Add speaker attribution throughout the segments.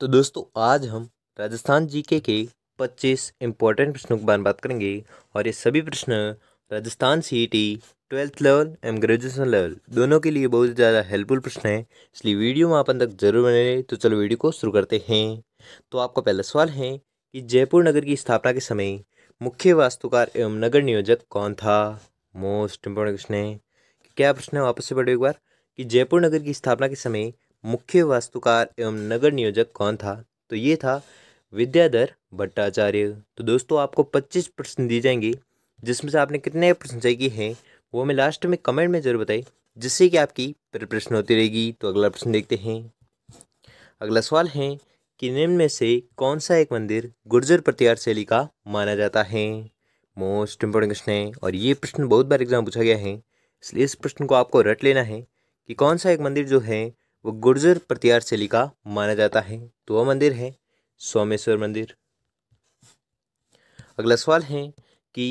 Speaker 1: तो दोस्तों आज हम राजस्थान जीके के 25 इम्पोर्टेंट प्रश्नों के बारे में बात करेंगे और ये सभी प्रश्न Rajasthan C T twelfth level and graduation level दोनों के लिए बहुत ज़्यादा हेल्पफुल प्रश्न है इसलिए वीडियो में अपन तक जरूर बने रहे तो चलो वीडियो को शुरू करते हैं तो आपका पहला सवाल है कि जयपुर नगर की स्थापना के समय मुख्य वास्तुकार एवं नगर नियोजक कौन था मोस्ट इम्पोर्टेंट प्रश्न है क्या प्रश्न है वापस से पढ़े एक बार कि जयपुर नगर की स्थापना के समय मुख्य वास्तुकार एवं नगर नियोजक कौन था तो ये था विद्याधर भट्टाचार्य तो दोस्तों आपको पच्चीस प्रश्न दिए जाएंगे जिसमें से आपने कितने प्रश्न चाहिए हैं वो हमें लास्ट में कमेंट में जरूर बताएं जिससे कि आपकी प्रश्न होती रहेगी तो अगला प्रश्न देखते हैं अगला सवाल है कि निम्न में से कौन सा एक मंदिर गुर्जर प्रत्यार शैली का माना जाता है मोस्ट इम्पोर्टेंट क्वेश्चन है और ये प्रश्न बहुत बार एग्जाम पूछा गया है इसलिए इस प्रश्न को आपको रट लेना है कि कौन सा एक मंदिर जो है वो गुर्जर शैली का माना जाता है तो वह मंदिर है सोमेश्वर मंदिर अगला सवाल है कि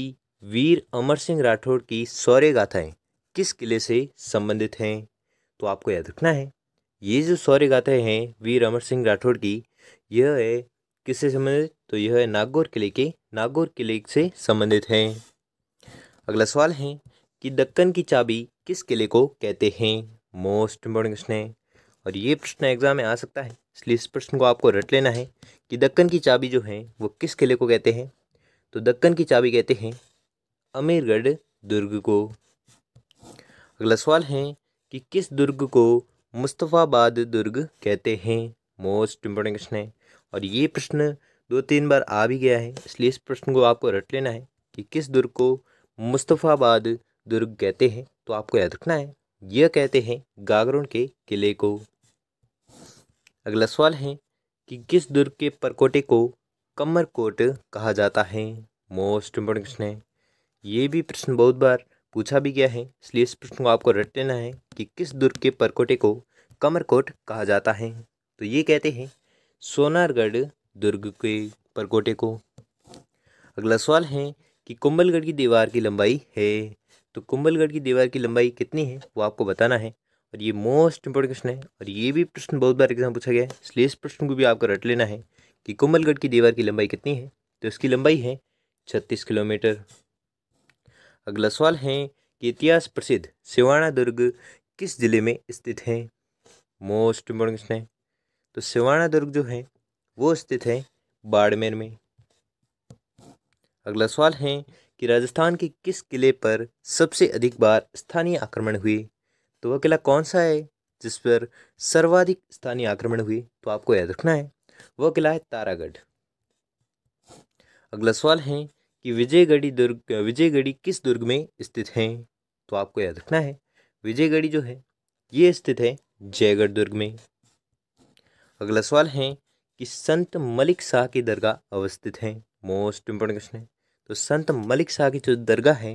Speaker 1: वीर अमर सिंह राठौड़ की शौर्य गाथाएं किस किले से संबंधित हैं तो आपको याद रखना है ये जो शौर्य गाथाएं हैं वीर अमर सिंह राठौड़ की यह है किससे संबंधित तो यह है नागौर किले के नागौर किले से संबंधित हैं अगला सवाल है कि दक्कन की चाबी किस किले को कहते हैं मोस्ट इम्पोर्टेंट क्वेश्चन है और ये प्रश्न एग्जाम में आ सकता है इसलिए इस प्रश्न को आपको रट लेना है कि दक्कन की चाबी जो है वो किस किले को कहते हैं तो दक्कन की चाबी कहते हैं अमीरगढ़ दुर्ग को अगला सवाल है कि किस दुर्ग को मुस्तफ़ाबाद दुर्ग कहते हैं मोस्ट इम्पोर्टेंट क्वेश्चन है और ये प्रश्न दो तीन बार आ भी गया है इसलिए इस प्रश्न को आपको रट लेना है कि किस दुर्ग को मुस्तफ़ाबाद दुर्ग कहते हैं तो आपको याद रखना है यह कहते हैं गागरुण के किले को अगला सवाल है कि किस दुर्ग के परकोटे को कमर कोट कहा जाता है मोस्ट इम्पोर्टेंट प्रश्न है ये भी प्रश्न बहुत बार पूछा भी गया है इसलिए इस प्रश्न को आपको रट लेना है कि किस दुर्ग के परकोटे को कमर कोट कहा जाता है तो ये कहते हैं सोनारगढ़ दुर्ग के परकोटे को अगला सवाल है कि कुंभलगढ़ की दीवार की लंबाई है तो कुंभलगढ़ की दीवार की लंबाई कितनी है वो आपको बताना है और ये मोस्ट इंपॉर्टेंट क्वेश्चन है और ये भी प्रश्न बहुत बार एग्जाम पूछा गया है इसलिए इस प्रश्न को भी आपको रट लेना है कि कुंभलगढ़ की दीवार की लंबाई कितनी है तो इसकी लंबाई है छत्तीस किलोमीटर अगला सवाल है कि इतिहास प्रसिद्ध सिवाणा दुर्ग किस ज़िले में स्थित है मोस्ट इम्पोर्टेंट क्वेश्चन है तो सिवाणा दुर्ग जो है वो स्थित है बाड़मेर में अगला सवाल है कि राजस्थान के किस किले पर सबसे अधिक बार स्थानीय आक्रमण हुए तो वह किला कौन सा है जिस पर सर्वाधिक स्थानीय आक्रमण हुए तो आपको याद रखना है वह किला है तारागढ़ अगला सवाल है कि विजयगढ़ी दुर्ग विजयगढ़ी किस दुर्ग में स्थित हैं तो आपको याद रखना है विजयगढ़ी जो है ये स्थित है जयगढ़ दुर्ग में अगला सवाल है कि संत मलिक शाह की दरगाह अवस्थित हैं मोस्ट इम्पोर्टेंट क्वेश्चन है तो संत मलिक शाह की जो दरगाह है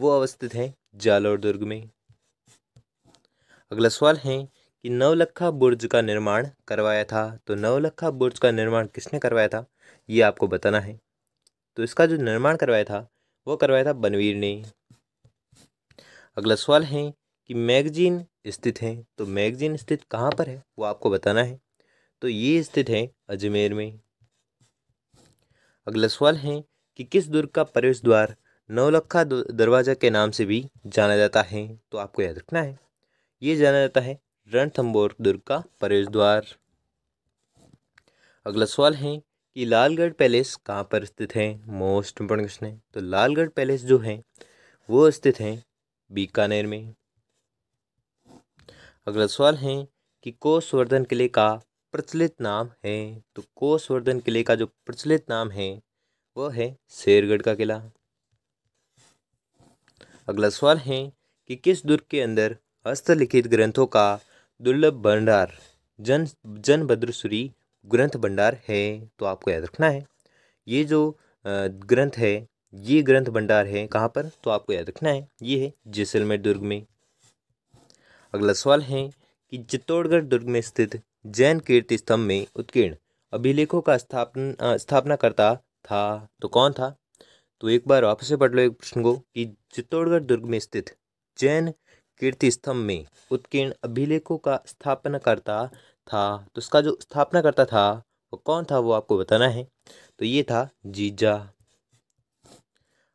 Speaker 1: वो अवस्थित है जालौर दुर्ग में अगला सवाल है कि नवलखा बुर्ज का निर्माण करवाया था तो नवलखा बुर्ज का निर्माण किसने करवाया था ये आपको बताना है तो इसका जो निर्माण करवाया था वो करवाया था बनवीर ने अगला सवाल है कि मैगजीन स्थित है तो मैगजीन स्थित कहाँ पर है वो आपको बताना है तो ये स्थित है अजमेर में अगला सवाल है कि किस दुर्ग का प्रवेश द्वार नवलखा दरवाजा के नाम से भी जाना जाता है तो आपको याद रखना है ये जाना जाता है रणथम्बोर दुर्ग का प्रवेश द्वार अगला सवाल है कि लालगढ़ पैलेस कहाँ पर स्थित है मोस्ट इम्पोर्टेंट क्वेश्चन है तो लालगढ़ पैलेस जो है वो स्थित है बीकानेर में अगला सवाल है कि कोसवर्धन किले का प्रचलित नाम है तो कोसवर्धन किले का जो प्रचलित नाम है वह है शेरगढ़ का किला अगला सवाल है कि किस दुर्ग के अंदर हस्तलिखित ग्रंथों का दुर्लभ भंडार जन जन भद्रसूरी ग्रंथ भंडार है तो आपको याद रखना है ये जो ग्रंथ है ये ग्रंथ भंडार है कहाँ पर तो आपको याद रखना है ये है जैसलमेर दुर्ग में अगला सवाल है कि चित्तौड़गढ़ दुर्ग में स्थित जैन कीर्ति स्तंभ में उत्कीर्ण अभिलेखों का स्थापन स्थापना करता था तो कौन था तो एक बार वापस से पढ़ लो एक प्रश्न को कि चित्तौड़गढ़ दुर्ग में स्थित जैन कीर्ति स्तंभ में उत्कीर्ण अभिलेखों का स्थापना करता था तो उसका जो स्थापना करता था वो कौन था वो आपको बताना है तो ये था जीजा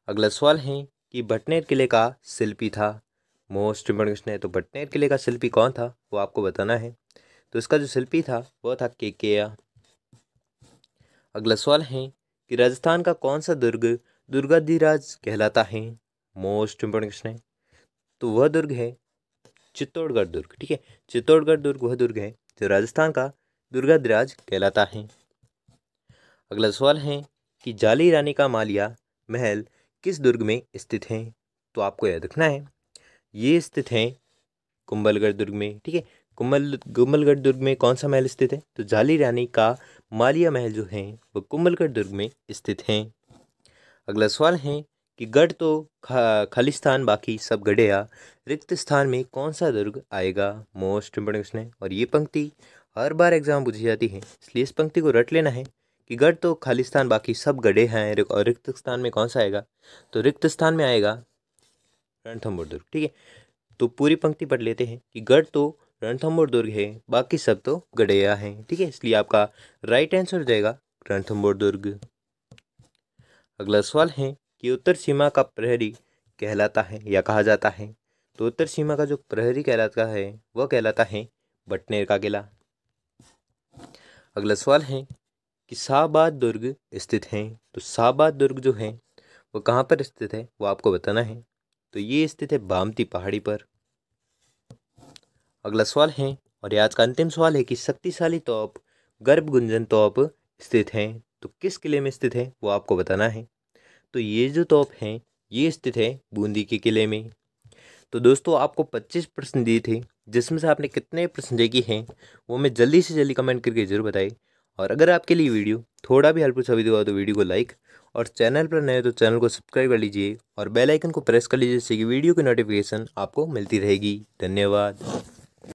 Speaker 1: अगला सवाल है कि भटनेर किले का शिल्पी था मोस्ट इम्पोर्टेंट क्वेश्चन है तो भटनेर किले का शिल्पी कौन था वो आपको बताना है तो इसका जो शिल्पी था वो था के अगला सवाल है कि राजस्थान का कौन सा दुर्ग दुर्गाधिराज कहलाता है मोस्ट इम्पोर्टेंट क्वेश्चन है तो वह दुर्ग है चित्तौड़गढ़ दुर्ग ठीक है चित्तौड़गढ़ दुर्ग वह दुर्ग है जो राजस्थान का दुर्गाधिराज कहलाता है अगला सवाल है कि जाली रानी का मालिया महल किस दुर्ग में स्थित है तो आपको याद रखना है ये स्थित हैं कुंभलगढ़ दुर्ग में ठीक है कुमल कुमलगढ़ दुर्ग में कौन सा महल स्थित है तो जाली रानी का मालिया महल जो है वो कुमलगढ़ दुर्ग में स्थित हैं अगला सवाल है कि गढ़ तो खा, खालिस्तान बाकी सब गढ़या रिक्त स्थान में कौन सा दुर्ग आएगा मोस्ट इम्पोर्टेंट क्वेश्चन है और ये पंक्ति हर बार एग्जाम पूछी जाती है इसलिए इस पंक्ति को रट लेना है कि गढ़ तो खालिस्तान बाकी सब गढ़े हैं और रिक्त स्थान में कौन सा आएगा तो रिक्त स्थान में आएगा रणथम्बोर दुर्ग ठीक है तो पूरी पंक्ति पढ़ लेते हैं कि गढ़ तो रणथम्बोर दुर्ग है बाकी सब तो गडैया हैं ठीक है इसलिए आपका राइट आंसर हो जाएगा रणथम्बोर दुर्ग अगला सवाल है कि उत्तर सीमा का प्रहरी कहलाता है या कहा जाता है तो उत्तर सीमा का जो प्रहरी कहलाता है वह कहलाता है बटनेर का किला अगला सवाल है कि शाहबाद दुर्ग स्थित है तो शाहबाद दुर्ग जो है वो कहाँ पर स्थित है वो आपको बताना है तो ये स्थित है बामती पहाड़ी पर अगला सवाल है और आज का अंतिम सवाल है कि शक्तिशाली तोप गर्भगुंजन तोप स्थित हैं तो किस किले में स्थित है वो आपको बताना है तो ये जो तोप हैं ये स्थित है बूंदी के किले में तो दोस्तों आपको 25 प्रश्न दिए थे जिसमें से आपने कितने प्रश्न देखे हैं वो मैं जल्दी से जल्दी कमेंट करके जरूर बताए और अगर आपके लिए वीडियो थोड़ा भी हेल्पफुल साबित हुआ तो वीडियो को लाइक और चैनल पर नए तो चैनल को सब्सक्राइब कर लीजिए और बेल आइकन को प्रेस कर लीजिए जिससे कि वीडियो की नोटिफिकेशन आपको मिलती रहेगी धन्यवाद